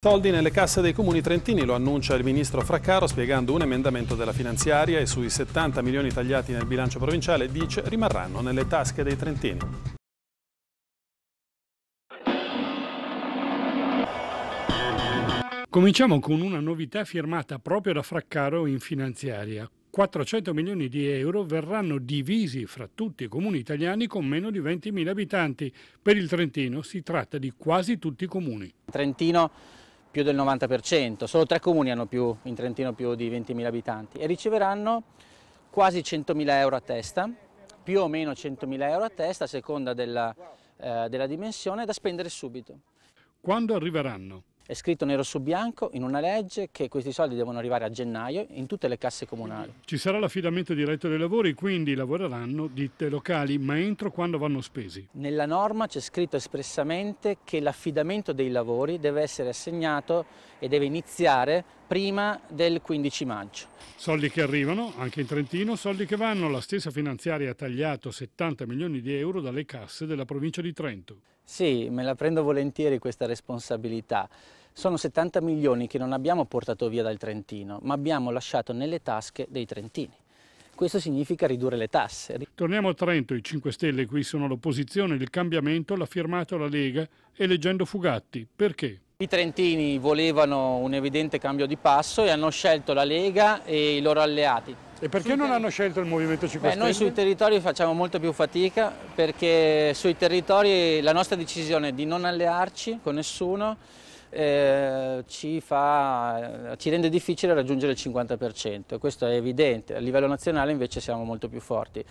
Soldi nelle casse dei comuni trentini, lo annuncia il ministro Fraccaro spiegando un emendamento della finanziaria e sui 70 milioni tagliati nel bilancio provinciale dice rimarranno nelle tasche dei trentini. Cominciamo con una novità firmata proprio da Fraccaro in finanziaria. 400 milioni di euro verranno divisi fra tutti i comuni italiani con meno di 20.000 abitanti. Per il Trentino si tratta di quasi tutti i comuni. Trentino più del 90%, solo tre comuni hanno più, in Trentino più di 20.000 abitanti e riceveranno quasi 100.000 euro a testa, più o meno 100.000 euro a testa a seconda della, eh, della dimensione da spendere subito. Quando arriveranno? È scritto nero su bianco in una legge che questi soldi devono arrivare a gennaio in tutte le casse comunali. Ci sarà l'affidamento diretto dei lavori, quindi lavoreranno ditte locali, ma entro quando vanno spesi? Nella norma c'è scritto espressamente che l'affidamento dei lavori deve essere assegnato e deve iniziare prima del 15 maggio. Soldi che arrivano, anche in Trentino, soldi che vanno. La stessa finanziaria ha tagliato 70 milioni di euro dalle casse della provincia di Trento. Sì, me la prendo volentieri questa responsabilità. Sono 70 milioni che non abbiamo portato via dal Trentino, ma abbiamo lasciato nelle tasche dei trentini. Questo significa ridurre le tasse. Torniamo a Trento, i 5 Stelle qui sono l'opposizione, il cambiamento l'ha firmato la Lega eleggendo Fugatti. Perché? I trentini volevano un evidente cambio di passo e hanno scelto la Lega e i loro alleati. E perché non hanno scelto il Movimento 5 Beh, Stelle? Noi sui territori facciamo molto più fatica perché sui territori la nostra decisione di non allearci con nessuno eh, ci, fa, ci, rende difficile raggiungere il 50%, questo è evidente, a livello nazionale invece siamo molto più forti.